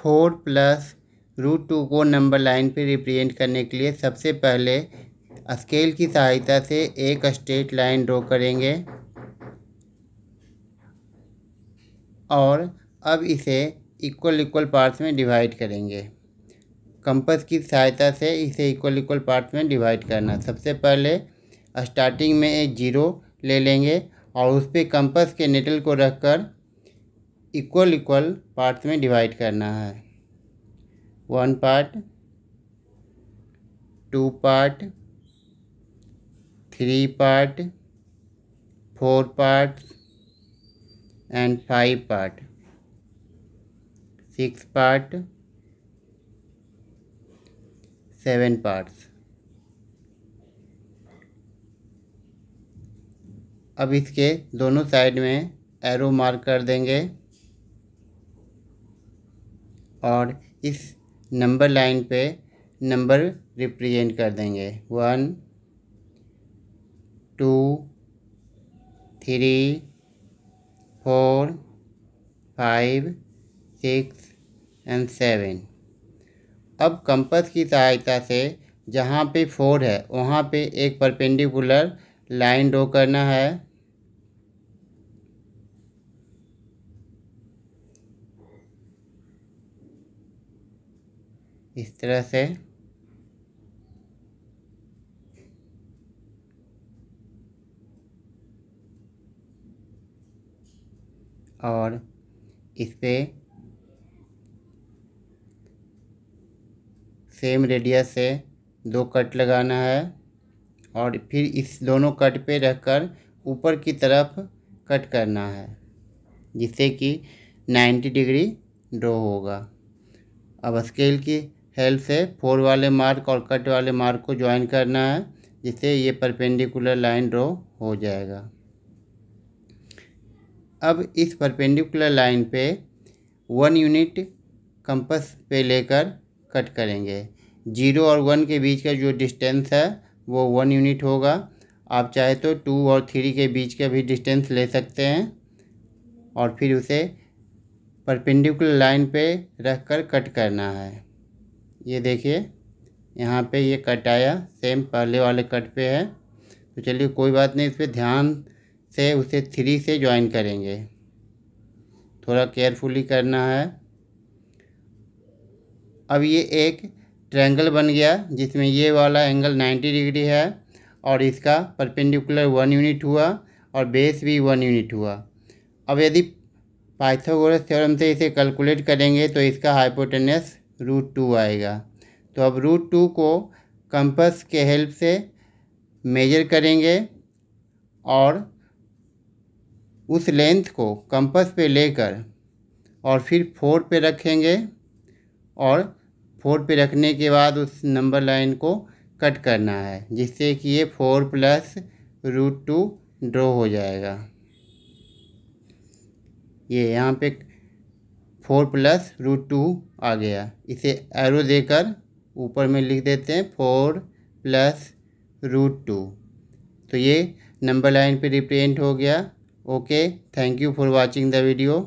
four plus root two को number line पर represent करने के लिए सबसे पहले स्केल की सहायता से एक स्ट्रेट लाइन ड्रॉ करेंगे और अब इसे इक्वल इक्वल पार्ट्स में डिवाइड करेंगे कंपस की सहायता से इसे इक्वल इक्वल पार्ट्स में डिवाइड करना सबसे पहले स्टार्टिंग में एक जीरो ले लेंगे और उस पर कंपस के नेटल को रखकर इक्वल इक्वल पार्ट में डिवाइड करना है one part two part three part four part and five part six part seven parts अब इसके दोनों साइड में एरो मार्क कर देंगे और इस नंबर लाइन पे नंबर रिप्रेजेंट कर देंगे one two three four five six and seven अब कंपास की सहायता से जहाँ पे फोर है वहाँ पे एक परपेंडिकुलर लाइन ड्रॉ करना है इस तरह से और इस पर सेम रेडियस से दो कट लगाना है और फिर इस दोनों कट पे रखकर ऊपर की तरफ कट करना है जिससे कि 90 डिग्री ड्रॉ होगा अब स्केल की हेल्प से फोर वाले मार्क और कट वाले मार्क को ज्वाइन करना है जिससे ये परपेंडिकुलर लाइन ड्रॉ हो जाएगा अब इस परपेंडिकुलर लाइन पे वन यूनिट कंपस पे लेकर कट करेंगे जीरो और वन के बीच का जो डिस्टेंस है वो वन यूनिट होगा आप चाहे तो टू और थ्री के बीच का भी डिस्टेंस ले सकते हैं और फिर उसे परपेंडिकुलर लाइन पे रख कर कट करना है ये देखिए यहाँ पे ये कट आया सेम पहले वाले कट पे है तो चलिए कोई बात नहीं इस पर ध्यान से उसे थ्री से ज्वाइन करेंगे थोड़ा केयरफुली करना है अब ये एक ट्रायंगल बन गया जिसमें ये वाला एंगल 90 डिग्री है और इसका परपेंडिकुलर वन यूनिट हुआ और बेस भी वन यूनिट हुआ अब यदि पाइथागोरस थ्योरम से इसे कैलकुलेट करेंगे तो इसका हाइपोटेनस रूट टू आएगा तो अब रूट टू को कंपस के हेल्प से मेजर करेंगे और उस लेंथ को कंपस पे लेकर और फिर फोर पे रखेंगे और फोर पे रखने के बाद उस नंबर लाइन को कट करना है जिससे कि ये four plus root two draw हो जाएगा ये यहाँ पे फोर प्लस रूट टू आ गया इसे एरो देकर ऊपर में लिख देते हैं फोर प्लस रूट टू तो ये नंबर लाइन पे रिप्रेजेंट हो गया okay thank you for watching the video